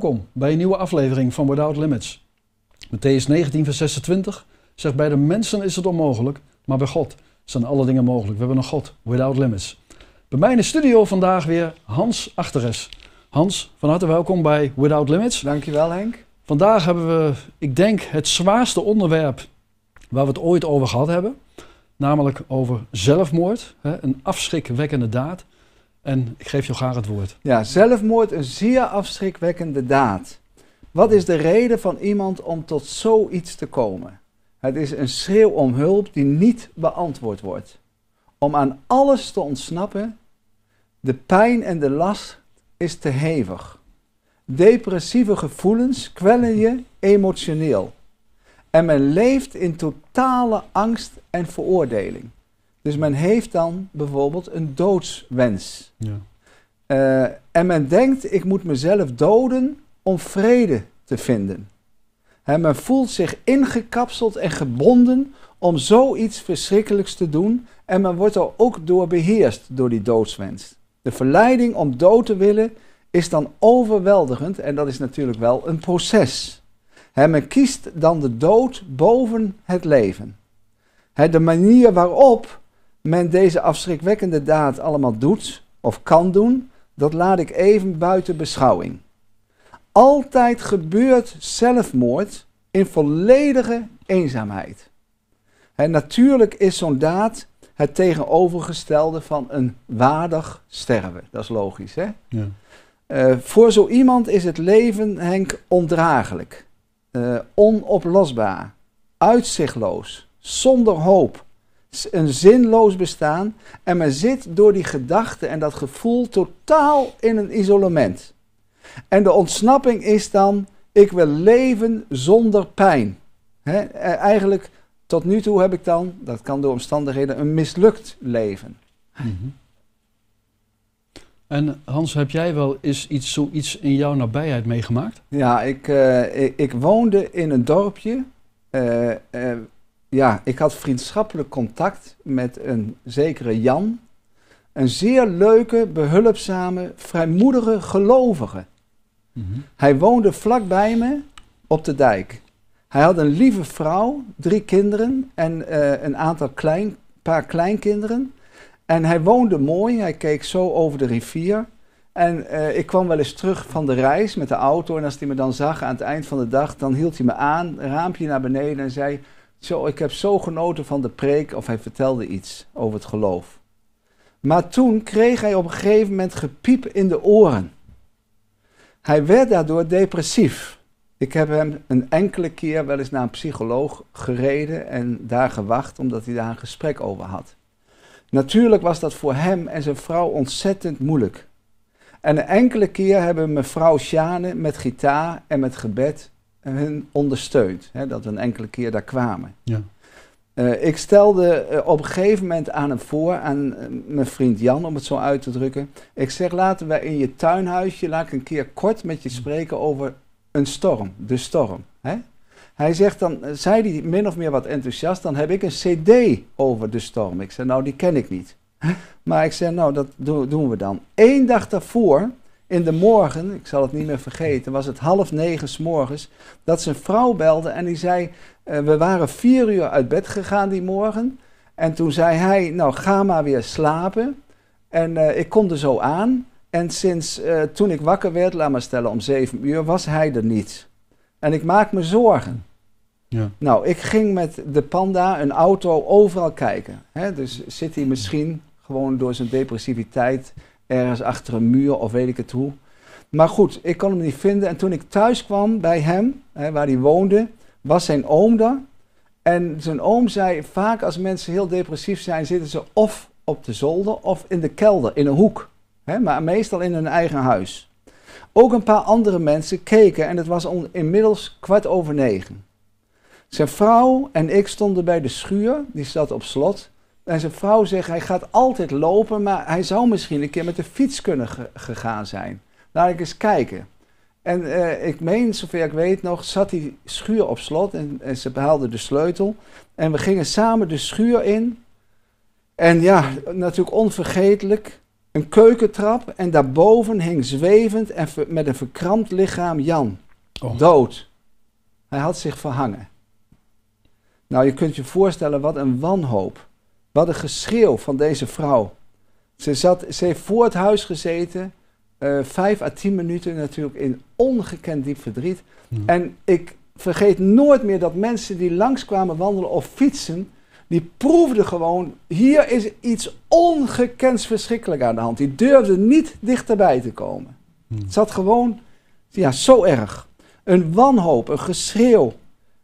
Welkom bij een nieuwe aflevering van Without Limits. Matthäus 19, vers 26 zegt: Bij de mensen is het onmogelijk, maar bij God zijn alle dingen mogelijk. We hebben een God, Without Limits. Bij mij in de studio vandaag weer Hans Achteres. Hans, van harte welkom bij Without Limits. Dankjewel, Henk. Vandaag hebben we, ik denk, het zwaarste onderwerp waar we het ooit over gehad hebben. Namelijk over zelfmoord, een afschrikwekkende daad. En ik geef jou graag het woord. Ja, zelfmoord een zeer afschrikwekkende daad. Wat is de reden van iemand om tot zoiets te komen? Het is een schreeuw om hulp die niet beantwoord wordt. Om aan alles te ontsnappen, de pijn en de last is te hevig. Depressieve gevoelens kwellen je emotioneel. En men leeft in totale angst en veroordeling. Dus men heeft dan bijvoorbeeld een doodswens. Ja. Eh, en men denkt, ik moet mezelf doden om vrede te vinden. Hè, men voelt zich ingekapseld en gebonden om zoiets verschrikkelijks te doen. En men wordt er ook door beheerst door die doodswens. De verleiding om dood te willen is dan overweldigend en dat is natuurlijk wel een proces. men kiest dan de dood boven het leven. de manier waarop men deze afschrikwekkende daad allemaal doet of kan doen, dat laat ik even buiten beschouwing. Altijd gebeurt zelfmoord in volledige eenzaamheid. natuurlijk is zo'n daad het tegenovergestelde van een waardig sterven. Dat is logisch, hè? Ja. Eh, voor zo iemand is het leven, Henk, ondraaglijk, eh, onoplosbaar, uitzichtloos, zonder hoop, een zinloos bestaan en men zit door die gedachte en dat gevoel totaal in een isolement. En de ontsnapping is dan, ik wil leven zonder pijn. He, eigenlijk tot nu toe heb ik dan, dat kan door omstandigheden, een mislukt leven. Mhm. En Hans, heb jij wel eens iets, zoiets in jouw nabijheid meegemaakt? Ja, ik, eh, ik, ik, woonde in een dorpje. Eh, eh, ja, ik had vriendschappelijk contact met een zekere Jan. Een zeer leuke, behulpzame, vrijmoedige gelovige. Mhm. Hij woonde vlakbij me op de dijk. Hij had een lieve vrouw, drie kinderen en eh, een aantal klein, paar kleinkinderen. En hij woonde mooi, hij keek zo over de rivier. En eh, ik kwam wel eens terug van de reis met de auto. En als hij me dan zag aan het eind van de dag, dan hield hij me aan, raampje naar beneden en zei: zo, ik heb zo genoten van de preek of hij vertelde iets over het geloof. Maar toen kreeg hij op een gegeven moment gepiep in de oren. Hij werd daardoor depressief. Ik heb hem een enkele keer wel eens naar een psycholoog gereden en daar gewacht omdat hij daar een gesprek over had. Natuurlijk was dat voor hem en zijn vrouw ontzettend moeilijk. En een enkele keer hebben mevrouw Sjane met gitaar en met gebed hun ondersteund. Hè, dat we een enkele keer daar kwamen. Ja. Eh, ik stelde eh, op een gegeven moment aan hem voor, aan eh, mijn vriend Jan, om het zo uit te drukken. Ik zeg, laten we in je tuinhuisje, laat ik een keer kort met je spreken over een storm, de storm. Hè? Hij zegt dan, zei hij min of meer wat enthousiast, dan heb ik een cd over de storm. Ik zeg: nou die ken ik niet. Maar ik zeg: nou dat doen we dan. Eén dag daarvoor in de morgen, ik zal het niet meer vergeten, was het half negen s morgens, dat zijn vrouw belde en die zei, eh, we waren vier uur uit bed gegaan die morgen. En toen zei hij, nou ga maar weer slapen. En eh, ik kom er zo aan. En sinds eh, toen ik wakker werd, laat maar stellen om zeven uur, was hij er niet. En ik maak me zorgen. Ja. Nou, ik ging met de panda een auto overal kijken. Hè? Dus zit hij misschien gewoon door zijn depressiviteit ergens achter een muur of weet ik het hoe. Maar goed, ik kon hem niet vinden. En toen ik thuis kwam bij hem, hè, waar hij woonde, was zijn oom daar. En zijn oom zei, vaak als mensen heel depressief zijn, zitten ze of op de zolder of in de kelder, in een hoek. Hè, maar meestal in hun eigen huis. Ook een paar andere mensen keken en het was inmiddels kwart over negen. Zijn vrouw en ik stonden bij de schuur, die zat op slot. En zijn vrouw zegt, hij gaat altijd lopen, maar hij zou misschien een keer met de fiets kunnen gegaan zijn. Laat ik eens kijken. En eh, ik meen, zover ik weet nog, zat die schuur op slot en, ze behaalde de sleutel. En we gingen samen de schuur in. En ja, natuurlijk onvergetelijk, een keukentrap en daarboven hing zwevend en met een verkrampt lichaam Jan. Oh. Dood. Hij had zich verhangen. Nou, je kunt je voorstellen wat een wanhoop. Wat een geschreeuw van deze vrouw. Ze, zat, ze heeft voor het huis gezeten, eh, vijf à tien minuten natuurlijk in ongekend diep verdriet. En ik vergeet nooit meer dat mensen die langskwamen wandelen of fietsen, die proefden gewoon, hier is iets ongekends verschrikkelijk aan de hand. Die durfden niet dichterbij te komen. Het zat gewoon, ja, zo erg. Een wanhoop, een geschreeuw,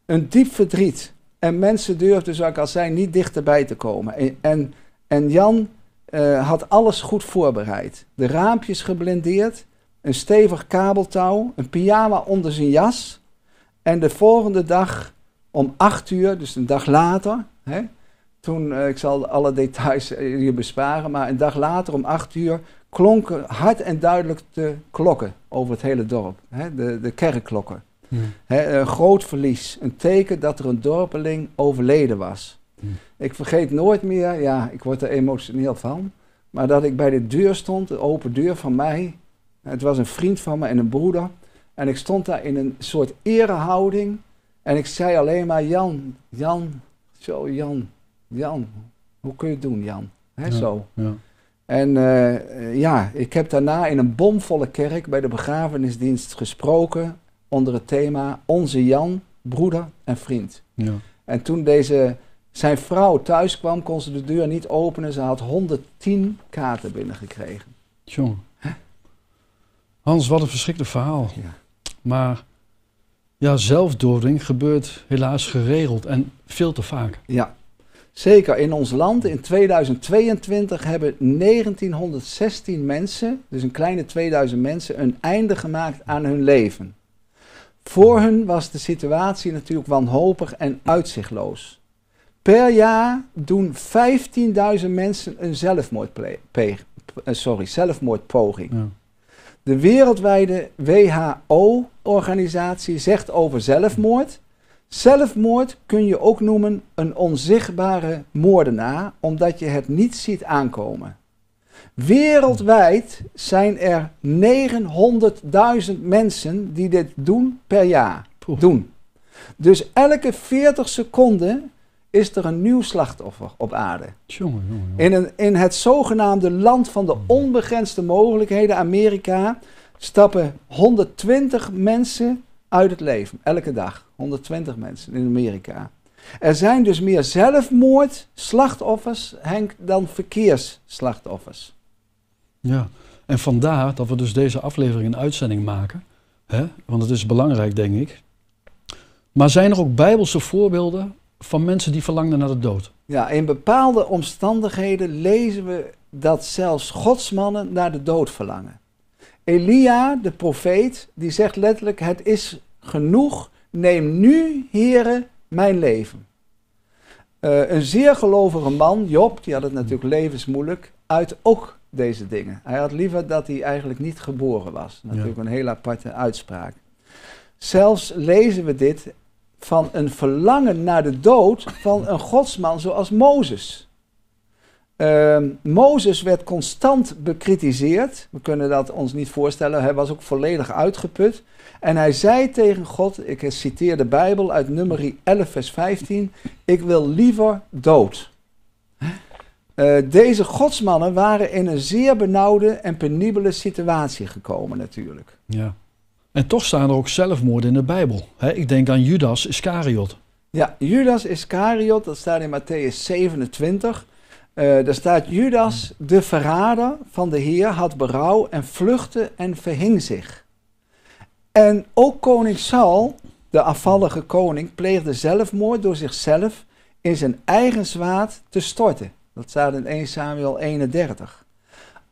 een diep verdriet. En mensen durfden, zoals ik al zei, niet dichterbij te komen. En, en, Jan eh, had alles goed voorbereid. De raampjes geblindeerd, een stevig kabeltouw, een pyjama onder zijn jas. En de volgende dag om acht uur, dus een dag later, hè, toen, eh, ik zal alle details eh, je besparen, maar een dag later om acht uur klonken hard en duidelijk de klokken over het hele dorp, hè, de, de kerkklokken een groot verlies. Een teken dat er een dorpeling overleden was. Ik vergeet nooit meer, ja, ik word er emotioneel van. Maar dat ik bij de deur stond, de open deur van mij. Het was een vriend van me en een broeder. En ik stond daar in een soort erehouding. En ik zei alleen maar: Jan, Jan, zo Jan, Jan. Hoe kun je het doen, Jan? He, zo. Ja. En eh, ja, ik heb daarna in een bomvolle kerk bij de begrafenisdienst gesproken onder het thema Onze Jan, broeder en vriend. Ja. En toen deze, zijn vrouw thuis kwam, kon ze de deur niet openen. Ze had 110 kaarten binnengekregen. Jong. Hans, wat een verschrikkelijk verhaal. Ja. Maar ja, zelfdoding gebeurt helaas geregeld en veel te vaak. Ja, zeker in ons land. In 2022 hebben 1916 mensen, dus een kleine 2000 mensen, een einde gemaakt aan hun leven. Voor hun was de situatie natuurlijk wanhopig en uitzichtloos. Per jaar doen 15.000 mensen een eh, Sorry, zelfmoordpoging. De wereldwijde WHO-organisatie zegt over zelfmoord. Zelfmoord kun je ook noemen een onzichtbare moordenaar, omdat je het niet ziet aankomen. Wereldwijd zijn er 900.000 mensen die dit doen per jaar. Doen. Dus elke 40 seconden is er een nieuw slachtoffer op aarde. Tjonge, jonge, In, in het zogenaamde land van de hmm. onbegrensde mogelijkheden, Amerika, stappen 120 mensen uit het leven. Elke dag. 120 mensen in Amerika. Er zijn dus meer zelfmoordslachtoffers Henk, dan verkeersslachtoffers. Ja, en vandaar dat we dus deze aflevering een uitzending maken. Hè? Want het is belangrijk, denk ik. Maar zijn er ook bijbelse voorbeelden van mensen die verlangden naar de dood? Ja, in bepaalde omstandigheden lezen we dat zelfs godsmannen naar de dood verlangen. Elia, de profeet, die zegt letterlijk: Het is genoeg, neem nu, heren, mijn leven. Eh, een zeer gelovige man, Job, die had het natuurlijk levensmoeilijk uit ook deze dingen. Hij had liever dat hij eigenlijk niet geboren was. Natuurlijk een hele aparte uitspraak. Zelfs lezen we dit van een verlangen naar de dood van een godsman zoals Mozes. Uh, Mozes werd constant bekritiseerd. We kunnen dat ons niet voorstellen. Hij was ook volledig uitgeput. En hij zei tegen God, ik citeer de Bijbel uit nummerie 11 vers 15, ik wil liever dood eh, deze godsmannen waren in een zeer benauwde en penibele situatie gekomen natuurlijk. Ja. En toch staan er ook zelfmoorden in de Bijbel. ik denk aan Judas Iscariot. Ja, Judas Iscariot, dat staat in Matthäus 27. Eh, daar staat Judas, de verrader van de Heer, had berouw en vluchtte en verhing zich. En ook koning Saul, de afvallige koning, pleegde zelfmoord door zichzelf in zijn eigen zwaard te storten. Dat staat in 1 Samuel 31.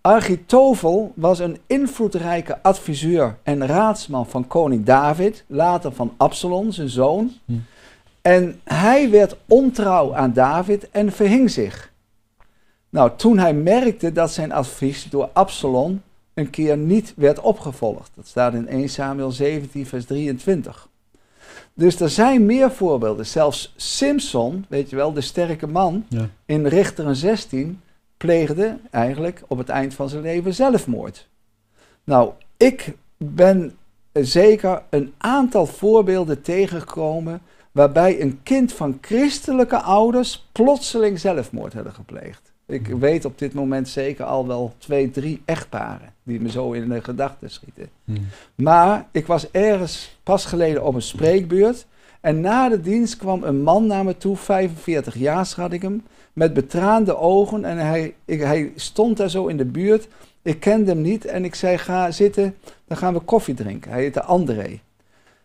Architofel was een invloedrijke adviseur en raadsman van koning David, later van Absalom, zijn zoon. Hm. En hij werd ontrouw aan David en verhing zich. Nou, toen hij merkte dat zijn advies door Absalom een keer niet werd opgevolgd, dat staat in 1 Samuel 17, vers 23. Dus er zijn meer voorbeelden. Zelfs Simpson, weet je wel, de sterke man in Richter 16, pleegde eigenlijk op het eind van zijn leven zelfmoord. Nou, ik ben zeker een aantal voorbeelden tegengekomen waarbij een kind van christelijke ouders plotseling zelfmoord hebben gepleegd. Ik weet op dit moment zeker al wel twee, drie echtparen die me zo in de gedachten schieten. Hmm. Maar ik was ergens pas geleden op een spreekbeurt. En na de dienst kwam een man naar me toe, 45 jaar schat ik hem, met betraande ogen. En hij, ik, hij stond daar zo in de buurt. Ik kende hem niet en ik zei: Ga zitten, dan gaan we koffie drinken. Hij heette André.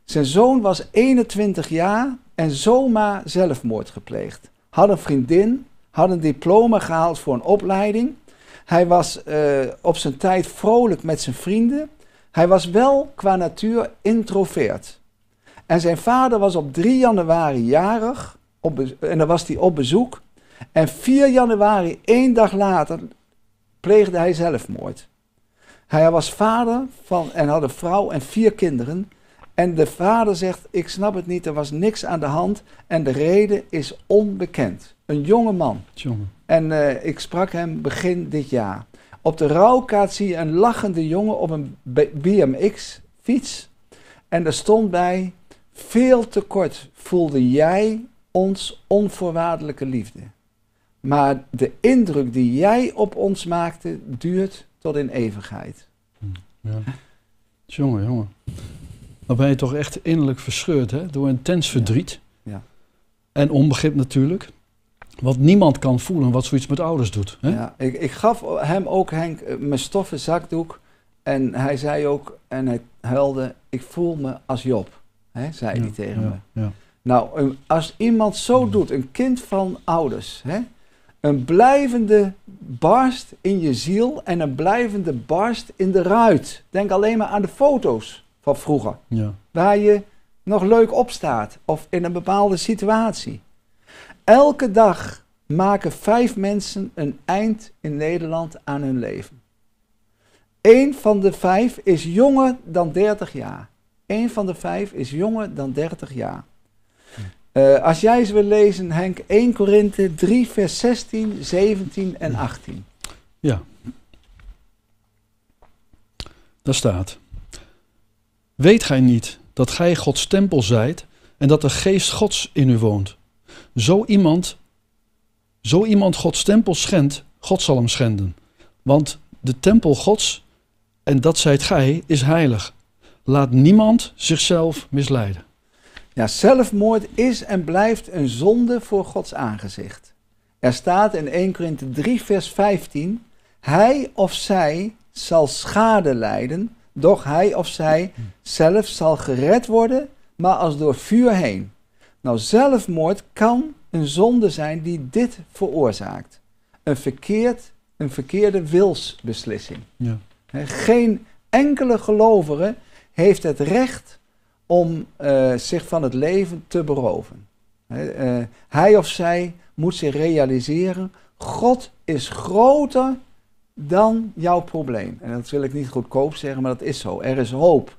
Zijn zoon was 21 jaar en zomaar zelfmoord gepleegd. Had een vriendin, had een diploma gehaald voor een opleiding. Hij was eh, op zijn tijd vrolijk met zijn vrienden. Hij was wel qua natuur introvert. En zijn vader was op 3 januari jarig. Op, en dan was hij op bezoek. En 4 januari, één dag later, pleegde hij zelfmoord. Hij was vader van, en had een vrouw en vier kinderen. En de vader zegt: Ik snap het niet, er was niks aan de hand. En de reden is onbekend. Een jonge man. Jonge. En eh, ik sprak hem begin dit jaar. Op de rouwkaart zie je een lachende jongen op een BMX-fiets. En daar stond bij: Veel te kort voelde jij ons onvoorwaardelijke liefde. Maar de indruk die jij op ons maakte, duurt tot in eeuwigheid. Hm, ja. Jongen, jongen dan ben je toch echt innerlijk verscheurd hè? door intens verdriet. Ja. En onbegrip natuurlijk. Wat niemand kan voelen, wat zoiets met ouders doet. Hè? Ja, ik, ik, gaf hem ook, Henk, eh, mijn stoffen zakdoek. En hij zei ook, en hij huilde, ik voel me als Job. Hè, zei hij tegen me. Ja. Nou, als iemand zo doet, een kind van ouders, hè, een blijvende barst in je ziel en een blijvende barst in de ruit. Denk alleen maar aan de foto's of vroeger. Ja. Waar je nog leuk op staat of in een bepaalde situatie. Elke dag maken vijf mensen een eind in Nederland aan hun leven. Eén van de vijf is jonger dan 30 jaar. Eén van de vijf is jonger dan 30 jaar. Hm. Eh, als jij eens wil lezen, Henk, 1 Korinthe 3, vers 16, 17 en 18. Hm. Ja. Daar staat. Weet gij niet dat gij Gods tempel zijt en dat de geest Gods in u woont? Zo iemand, zo iemand Gods tempel schendt, God zal hem schenden. Want de tempel Gods, en dat zijt gij, is heilig. Laat niemand zichzelf misleiden. Ja, zelfmoord is en blijft een zonde voor Gods aangezicht. Er staat in 1 Korinthe 3, vers 15: Hij of zij zal schade lijden doch hij of zij zelf zal gered worden, maar als door vuur heen. Nou, zelfmoord kan een zonde zijn die dit veroorzaakt. Een, verkeerd, een verkeerde wilsbeslissing. Ja. Geen enkele gelovige heeft het recht om eh, zich van het leven te beroven. Eh, hij of zij moet zich realiseren, God is groter dan jouw probleem. En dat wil ik niet goedkoop zeggen, maar dat is zo. Er is hoop.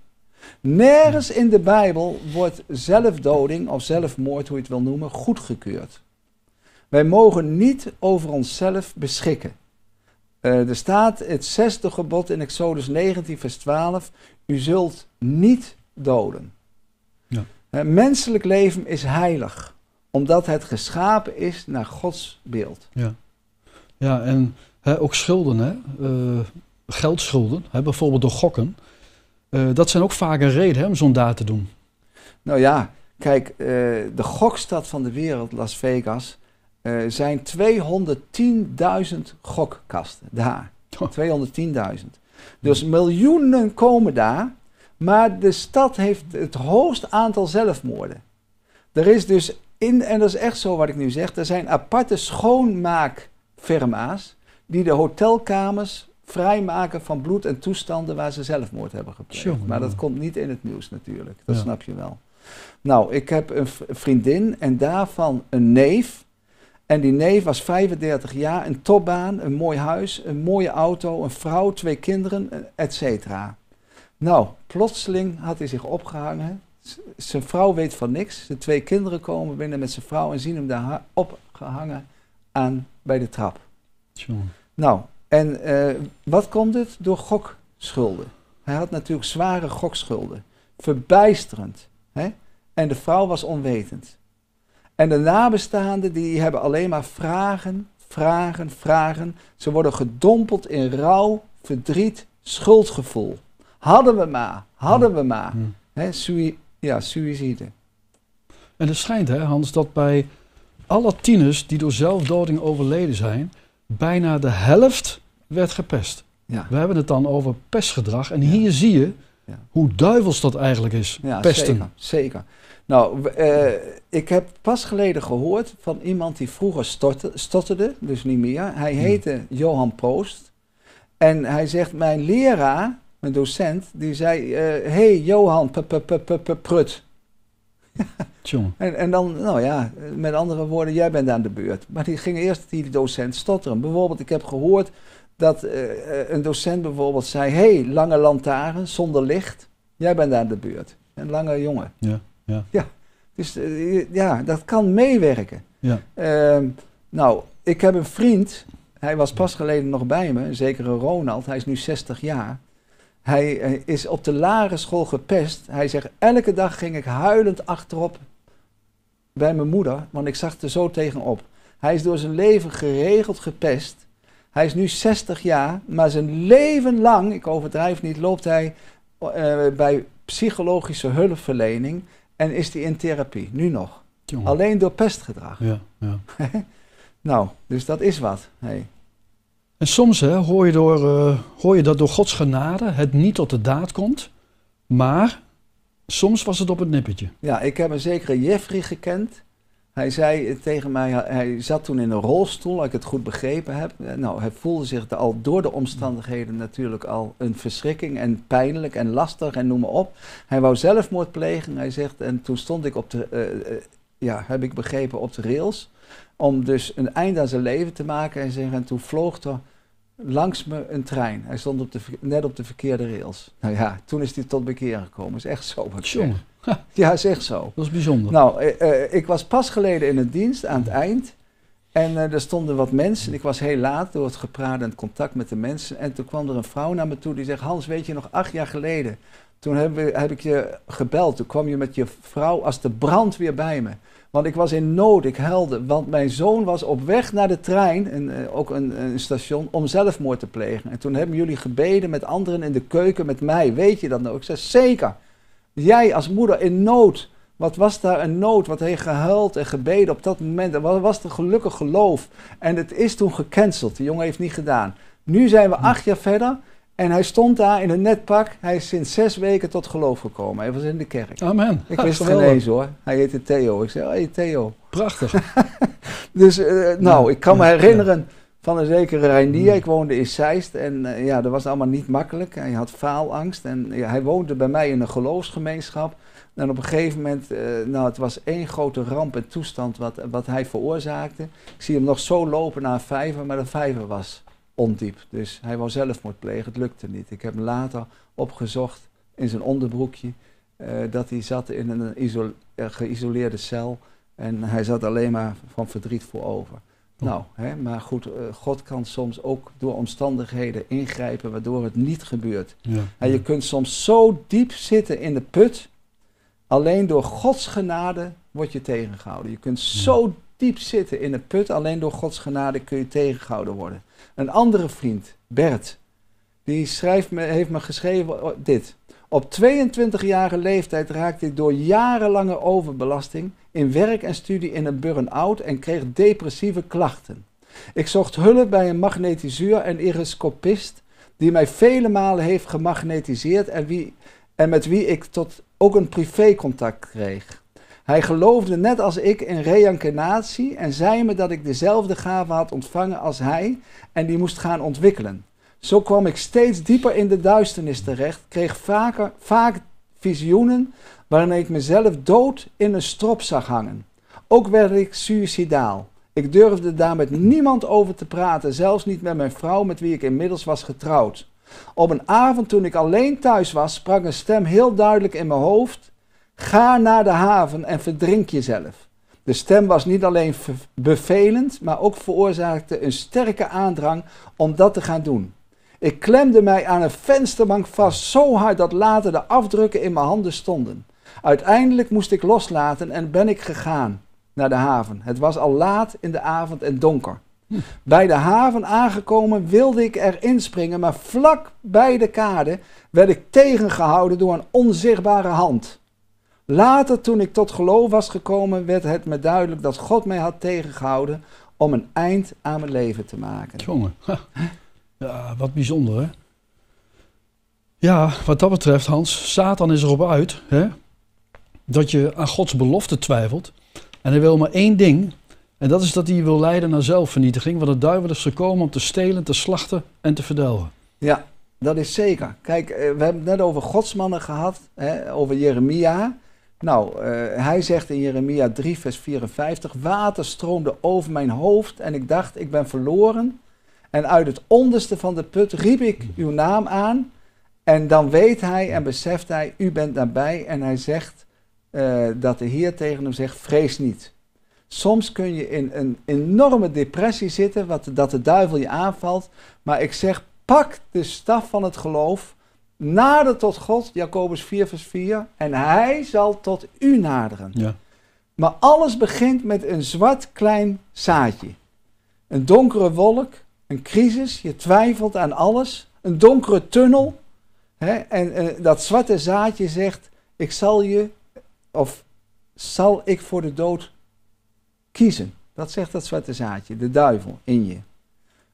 Nergens in de Bijbel wordt zelfdoding of zelfmoord, hoe je het wil noemen, goedgekeurd. Wij mogen niet over onszelf beschikken. Eh, er staat het zesde gebod in Exodus 19, vers 12: U zult niet doden. Ja. Eh, menselijk leven is heilig, omdat het geschapen is naar Gods beeld. Ja, ja en ook schulden, hè? Eh, geldschulden, hè? bijvoorbeeld door gokken. Eh, dat zijn ook vaak een reden hè, om zo'n daad te doen. Nou ja, kijk, eh, de gokstad van de wereld, Las Vegas, zijn 210.000 gokkasten daar. 210.000. Dus miljoenen komen daar, maar de stad heeft het hoogst aantal zelfmoorden. Er is dus in, en dat is echt zo wat ik nu zeg, er zijn aparte schoonmaakfirma's die de hotelkamers vrijmaken van bloed en toestanden waar ze zelfmoord hebben gepleegd. Maar dat komt niet in het nieuws natuurlijk, dat snap je wel. Nou, ik heb een vriendin en daarvan een neef. En die neef was 35 jaar, een topbaan, een mooi huis, een mooie auto, een vrouw, twee kinderen, eh, et cetera. Nou, plotseling had hij zich opgehangen. zijn vrouw weet van niks. De twee kinderen komen binnen met zijn vrouw en zien hem daar opgehangen aan bij de trap. Nou, en eh, wat komt het? Door gokschulden. Hij had natuurlijk zware gokschulden. Verbijsterend. Hè? En de vrouw was onwetend. En de nabestaanden die hebben alleen maar vragen, vragen, vragen. Ze worden gedompeld in rouw, verdriet, schuldgevoel. Hadden we maar, hadden we maar. Hmm. Hè? sui ja, suïcide. En het schijnt, hè, Hans, dat bij alle tieners die door zelfdoding overleden zijn, bijna de helft werd gepest. Ja. We hebben het dan over pestgedrag. En hier zie je hoe duivels dat eigenlijk is, pesten. Zeker, Nou, eh, ik heb pas geleden gehoord van iemand die vroeger stotterde, dus niet meer. Hij hmm. heette Johan Proost. En hij zegt, mijn leraar, mijn docent, die zei... Hé, eh, hey, Johan, prut. En, en dan, nou ja, met andere woorden, jij bent aan de beurt. Maar die ging eerst die docent stotteren. Bijvoorbeeld, ik heb gehoord dat eh, eh, een docent bijvoorbeeld zei: hey, lange lantaarn zonder licht, jij bent aan de beurt. Een lange jongen. Ja, ja. ja. Dus eh, ja, dat kan meewerken. Ja. Ehm, nou, ik heb een vriend, hij was pas geleden nog bij me, een zekere Ronald, hij is nu 60 jaar. Hij, eh, is op de lagere school gepest. Hij zegt, elke dag ging ik huilend achterop bij mijn moeder, want ik zag er zo tegenop. Hij is door zijn leven geregeld gepest. Hij is nu 60 jaar, maar zijn leven lang, ik overdrijf niet, loopt hij eh, bij psychologische hulpverlening en is hij in therapie, nu nog. Alleen door pestgedrag. Ja, ja. nou, dus dat is wat. Hey. En soms hè, hoor, je door, eh, hoor je dat door Gods genade het niet tot de daad komt, maar soms was het op het nippertje. Ja, ik heb een zekere Jeffrey gekend. Hij zei tegen mij, hij zat toen in een rolstoel, als ik het goed begrepen heb. Eh, nou, hij voelde zich al door de omstandigheden natuurlijk al een verschrikking en pijnlijk en lastig en noem maar op. Hij wou zelfmoord plegen, hij zegt, en toen stond ik op de, uh, ja, heb ik begrepen, op de rails. Om dus een einde aan zijn leven te maken en zeggen, en toen vloog er langs me een trein. Hij stond op de, net op de verkeerde rails. Nou ja, toen is hij tot bekeer gekomen. Is echt zo. Ja, is echt zo. Dat is bijzonder. Nou, eh, eh, ik was pas geleden in een dienst aan het eind. En eh, er stonden wat mensen. Ik was heel laat door het gepraat en het contact met de mensen. En toen kwam er een vrouw naar me toe die zegt: Hans, weet je nog acht jaar geleden toen heb, heb, ik je gebeld. Toen kwam je met je vrouw als de brand weer bij me. Want ik was in nood, ik huilde. Want mijn zoon was op weg naar de trein, en, eh, ook een, een station, om zelfmoord te plegen. En toen hebben jullie gebeden met anderen in de keuken, met mij. Weet je dat nou? Ik zei, zeker. Jij als moeder in nood. Wat was daar een nood? Wat heeft gehuild en gebeden op dat moment? En wat was de gelukkig geloof? En het is toen gecanceld. Die jongen heeft niet gedaan. Nu zijn we acht jaar verder. En hij stond daar in een netpak. Hij is sinds zes weken tot geloof gekomen. Hij was in de kerk. Amen. Ik wist het geen eens hoor. Hij heette Theo. Ik zei, hé hey, Theo. Prachtig. dus eh, nou, ik kan me herinneren van een zekere Reinier. Ik woonde in Zeist en eh, ja, dat was allemaal niet makkelijk. Hij had faalangst en ja, hij woonde bij mij in een geloofsgemeenschap. En op een gegeven moment, eh, nou het was één grote ramp en toestand wat, wat hij veroorzaakte. Ik zie hem nog zo lopen naar een vijver, maar de vijver was ondiep. Dus hij wou zelfmoord plegen, het lukte niet. Ik heb hem later opgezocht in zijn onderbroekje eh, dat hij zat in een eh, geïsoleerde cel en hij zat alleen maar van verdriet voor over. Oh. Nou, hè, maar goed, eh, God kan soms ook door omstandigheden ingrijpen waardoor het niet gebeurt. Ja. En je kunt soms zo diep zitten in de put, alleen door Gods genade word je tegengehouden. Je kunt zo diep zitten in een put. Alleen door Gods genade kun je tegengehouden worden. Een andere vriend, Bert, die schrijft me, heeft me geschreven oh, dit. Op 22-jarige leeftijd raakte ik door jarenlange overbelasting in werk en studie in een burn-out en kreeg depressieve klachten. Ik zocht hulp bij een magnetiseur en iroscopist die mij vele malen heeft gemagnetiseerd en, wie, en met wie ik tot ook een privécontact kreeg. Hij geloofde net als ik in reïncarnatie en zei me dat ik dezelfde gave had ontvangen als hij en die moest gaan ontwikkelen. Zo kwam ik steeds dieper in de duisternis terecht, kreeg vaker, vaak visioenen waarin ik mezelf dood in een strop zag hangen. Ook werd ik suicidaal. Ik durfde daar met niemand over te praten, zelfs niet met mijn vrouw met wie ik inmiddels was getrouwd. Op een avond toen ik alleen thuis was, sprak een stem heel duidelijk in mijn hoofd Ga naar de haven en verdrink jezelf. De stem was niet alleen bevelend, maar ook veroorzaakte een sterke aandrang om dat te gaan doen. Ik klemde mij aan een vensterbank vast zo hard dat later de afdrukken in mijn handen stonden. Uiteindelijk moest ik loslaten en ben ik gegaan naar de haven. Het was al laat in de avond en donker. Bij de haven aangekomen wilde ik er inspringen, maar vlak bij de kade werd ik tegengehouden door een onzichtbare hand. Later, toen ik tot geloof was gekomen, werd het me duidelijk dat God mij had tegengehouden om een eind aan mijn leven te maken. Jongen, ja, wat bijzonder hè. Ja, wat dat betreft, Hans, Satan is erop uit hè, dat je aan Gods belofte twijfelt. En hij wil maar één ding, en dat is dat hij wil leiden naar zelfvernietiging, want de duivel is gekomen om te stelen, te slachten en te verdelgen. Ja, dat is zeker. Kijk, eh, we hebben het net over godsmannen gehad, hè, over Jeremia. Nou, eh, hij zegt in Jeremia 3, vers 54: Water stroomde over mijn hoofd en ik dacht, ik ben verloren. En uit het onderste van de put riep ik uw naam aan. En dan weet hij en beseft hij, u bent nabij. En hij zegt eh, dat de Heer tegen hem zegt: Vrees niet. Soms kun je in een enorme depressie zitten, wat, dat de duivel je aanvalt. Maar ik zeg: pak de staf van het geloof nader tot God, Jacobus 4, vers 4, en hij zal tot u naderen. Ja. Maar alles begint met een zwart klein zaadje. Een donkere wolk, een crisis, je twijfelt aan alles, een donkere tunnel. Hè, en, eh, dat zwarte zaadje zegt, ik zal je, of zal ik voor de dood kiezen. Dat zegt dat zwarte zaadje, de duivel in je.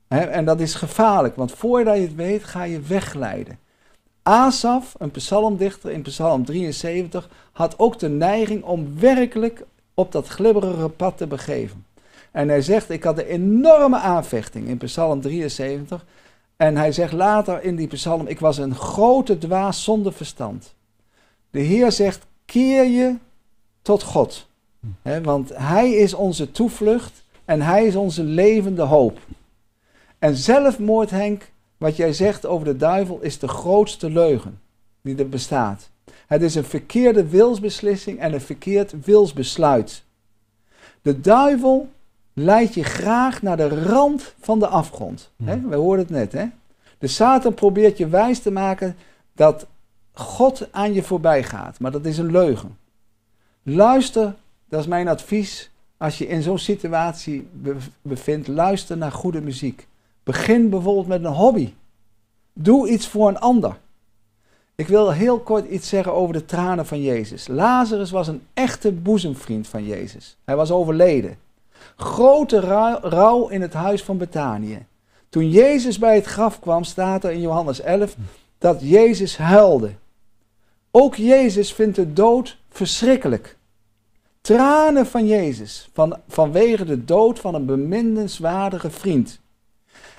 Hè, en dat is gevaarlijk, want voordat je het weet ga je wegleiden. Asaf, een psalmdichter in psalm 73, had ook de neiging om werkelijk op dat glibberige pad te begeven. En hij zegt, ik had een enorme aanvechting in psalm 73. En hij zegt later in die psalm, ik was een grote dwaas zonder verstand. De Heer zegt, keer je tot God. He, hm. want Hij is onze toevlucht en Hij is onze levende hoop. En zelfmoord, Henk, wat jij zegt over de duivel is de grootste leugen die er bestaat. Het is een verkeerde wilsbeslissing en een verkeerd wilsbesluit. De duivel leidt je graag naar de rand van de afgrond. Hmm. We hoorden het net. Hè? De Satan probeert je wijs te maken dat God aan je voorbij gaat, maar dat is een leugen. Luister, dat is mijn advies, als je in zo'n situatie bevindt, luister naar goede muziek. Begin bijvoorbeeld met een hobby. Doe iets voor een ander. Ik wil heel kort iets zeggen over de tranen van Jezus. Lazarus was een echte boezemvriend van Jezus. Hij was overleden. Grote rouw in het huis van Betanië. Toen Jezus bij het graf kwam, staat er in Johannes 11 dat Jezus huilde. Ook Jezus vindt de dood verschrikkelijk. Tranen van Jezus van, vanwege de dood van een beminnenswaardige vriend.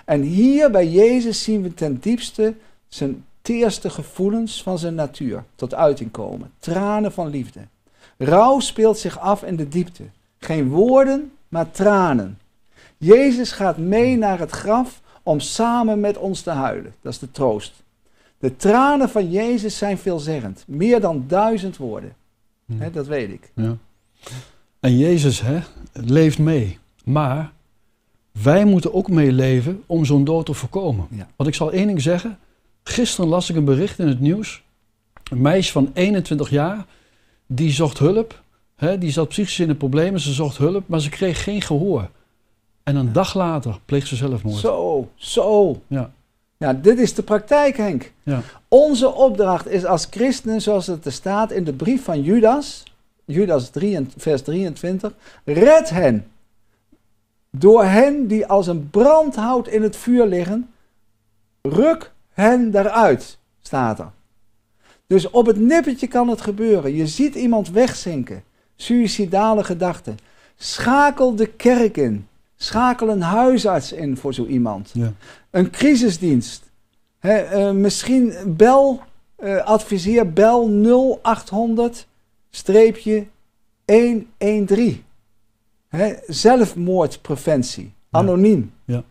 En hier bij Jezus zien we ten diepste zijn teerste gevoelens van zijn natuur tot uiting komen. Tranen van liefde. Rauw speelt zich af in de diepte. Geen woorden, maar tranen. Jezus gaat mee naar het graf om samen met ons te huilen. Dat is de troost. De tranen van Jezus zijn veelzeggend. Meer dan duizend woorden. dat weet ik. Ja. En Jezus hè, leeft mee. Maar wij moeten ook meeleven om zo'n dood te voorkomen. Ja. Want ik zal één ding zeggen. Gisteren las ik een bericht in het nieuws. Een meisje van 21 jaar, die zocht hulp. Hè, die zat psychisch in de problemen, ze zocht hulp, maar ze kreeg geen gehoor. En een dag later pleegde ze zelfmoord. Zo, zo. Ja. Ja, dit is de praktijk, Henk. Ja. Onze opdracht is als christenen, zoals het er staat in de brief van Judas, Judas 3, vers 23, red hen door hen die als een brandhout in het vuur liggen, ruk hen daaruit, staat er. Dus op het nippertje kan het gebeuren. Je ziet iemand wegzinken. Suïcidale gedachten. Schakel de kerk in. Schakel een huisarts in voor zo iemand. Ja. Een crisisdienst. Eh, misschien bel, eh, adviseer bel 0800 streepje 113 zelfmoordpreventie, anoniem. Ja.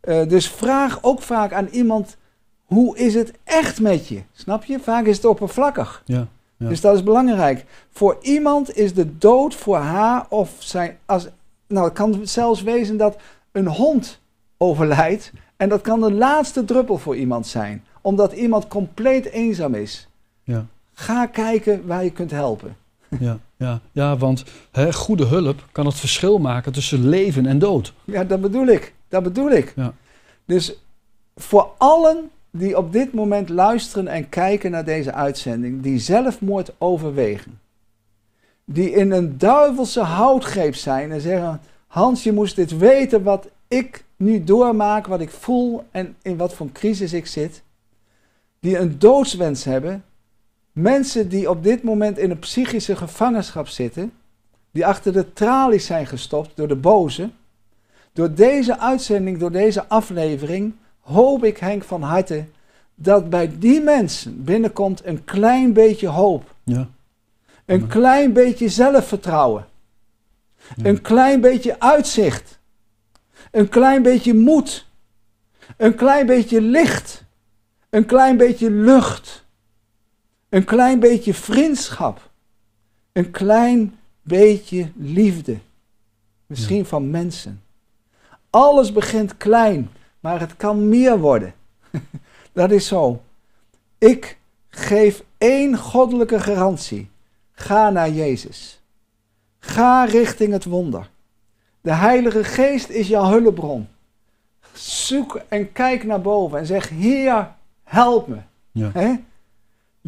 Eh, dus vraag ook vaak aan iemand, hoe is het echt met je? Snap je? Vaak is het oppervlakkig. Ja. ja. Dus dat is belangrijk. Voor iemand is de dood voor haar of zijn... Als, nou, het kan zelfs wezen dat een hond overlijdt. En dat kan de laatste druppel voor iemand zijn. Omdat iemand compleet eenzaam is. Ja. Ga kijken waar je kunt helpen. Ja, ja, ja want hè, goede hulp kan het verschil maken tussen leven en dood. Ja, dat bedoel ik. Dat bedoel ik. Ja. Dus voor allen die op dit moment luisteren en kijken naar deze uitzending, die zelfmoord overwegen, die in een duivelse houtgreep zijn en zeggen: Hans, je moest dit weten wat ik nu doormaak, wat ik voel en in wat voor crisis ik zit, die een doodswens hebben, Mensen die op dit moment in een psychische gevangenschap zitten, die achter de tralies zijn gestopt door de boze. Door deze uitzending, door deze aflevering, hoop ik Henk van harte dat bij die mensen binnenkomt een klein beetje hoop. Ja. Een klein beetje zelfvertrouwen. Een klein beetje uitzicht. Een klein beetje moed. Een klein beetje licht. Een klein beetje lucht. Een klein beetje vriendschap. Een klein beetje liefde. Misschien van mensen. Alles begint klein, maar het kan meer worden. Dat is zo. Ik geef één goddelijke garantie. Ga naar Jezus. Ga richting het wonder. De Heilige Geest is jouw hulpbron. Zoek en kijk naar boven en zeg: Heer, help me. Ja.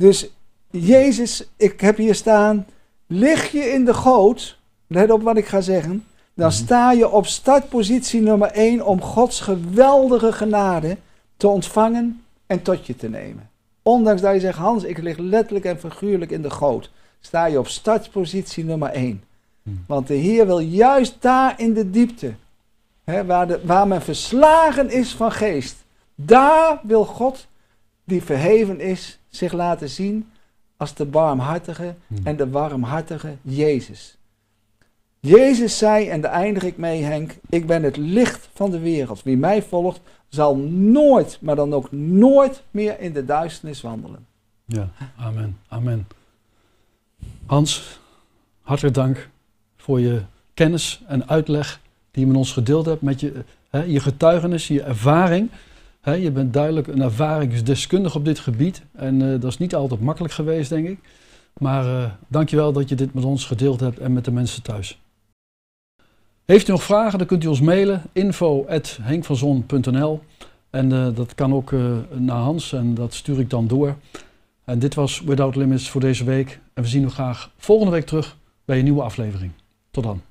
Dus Jezus, ik heb hier staan, lig je in de goot, let op wat ik ga zeggen, dan mhm. sta je op startpositie nummer 1 om Gods geweldige genade te ontvangen en tot je te nemen. Ondanks dat je zegt, Hans, ik lig letterlijk en figuurlijk in de goot, sta je op startpositie nummer 1. Mhm. Want de Heer wil juist daar in de diepte, hè, waar, de, waar men verslagen is van geest, daar wil God die verheven is, zich laten zien als de barmhartige hmm. en de warmhartige Jezus. Jezus zei, en daar eindig ik mee Henk, ik ben het licht van de wereld. Wie mij volgt zal nooit, maar dan ook nooit meer in de duisternis wandelen. Ja, amen, amen. Hans, hartelijk dank voor je kennis en uitleg die je met ons gedeeld hebt, met je, eh, hè, je getuigenis, je ervaring je bent duidelijk een ervaringsdeskundige op dit gebied. En eh, dat is niet altijd makkelijk geweest, denk ik. Maar uh, dankjewel dat je dit met ons gedeeld hebt en met de mensen thuis. Heeft u nog vragen, dan kunt u ons mailen. info.henkvanzon.nl En eh, dat kan ook naar Hans en dat stuur ik dan door. En dit was Without Limits voor deze week. En we zien u graag volgende week terug bij een nieuwe aflevering. Tot dan.